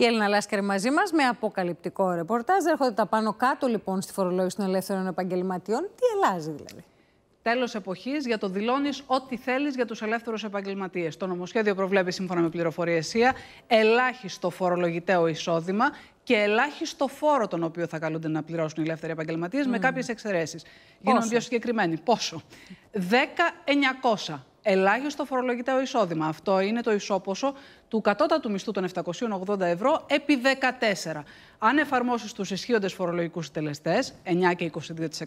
Η Έλληνα Λάσκερ μαζί μας με αποκαλυπτικό ρεπορτάζ. Έρχονται τα πάνω κάτω λοιπόν στη φορολόγηση των ελεύθερων επαγγελματιών. Τι αλλάζει δηλαδή. Τέλος εποχής για το δηλώνεις ό,τι θέλεις για τους ελεύθερους επαγγελματίες. Το νομοσχέδιο προβλέπει, σύμφωνα με πληροφορίες ελάχιστο φορολογητέο εισόδημα και ελάχιστο φόρο τον οποίο θα καλούνται να πληρώσουν οι ελεύθεροι επαγγελματίες, mm. με κάποιες εξαιρέσεις. Γίνομαι πιο συγκεκριμένοι. Πόσο. 10.900 ελάχιστο φορολογητέο εισόδημα. Αυτό είναι το ισόποσο του κατώτατου μισθού των 780 ευρώ επί 14. Αν εφαρμόσεις τους ισχύοντες φορολογικούς συντελεστές, 9 και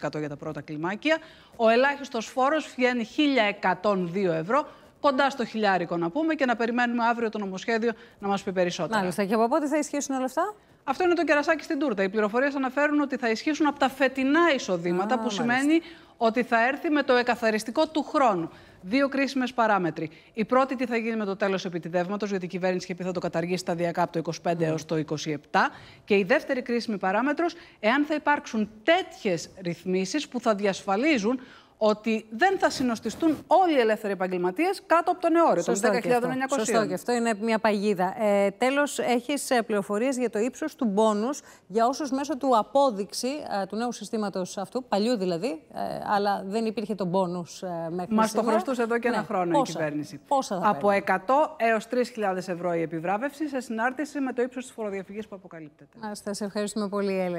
22% για τα πρώτα κλιμάκια, ο ελάχιστος φόρος βγαίνει 1.102 ευρώ, κοντά στο χιλιάρικο να πούμε και να περιμένουμε αύριο το νομοσχέδιο να μας πει περισσότερα. Μάλιστα. Και από πότε θα ισχύσουν όλα αυτά. Αυτό είναι το κερασάκι στην τούρτα. Οι πληροφορίες αναφέρουν ότι θα ισχύσουν από τα φετινά εισοδήματα, που σημαίνει ότι θα έρθει με το εκαθαριστικό του χρόνου. Δύο κρίσιμες παράμετροι. Η πρώτη, τι θα γίνει με το τέλος επιτιδεύματος, γιατί η κυβέρνηση και θα το καταργήσει σταδιακά από το 25 ναι. έως έω το 27. Και η δεύτερη κρίσιμη παράμετρος, εάν θα υπάρξουν τέτοιες ρυθμίσεις που θα διασφαλίζουν ότι δεν θα συνοστιστούν όλοι οι ελεύθεροι επαγγελματίες κάτω από τον εόριο των 10.900. Σωστό, και αυτό είναι μια παγίδα. Ε, Τέλος, έχεις ε, πληροφορίες για το ύψος του μπόνους για όσους μέσω του απόδειξη ε, του νέου συστήματος αυτού, παλιού δηλαδή, ε, αλλά δεν υπήρχε το μπόνους ε, μέχρι Μας το χρωστούσε εδώ και ναι. ένα χρόνο η κυβέρνηση. Πόσα θα από 100 έω 3.000 ευρώ η επιβράβευση σε συνάρτηση με το ύψος της φοροδιαφυγής που αποκαλύπτεται. Σα ευχαριστούμε πολύ, Έλενα.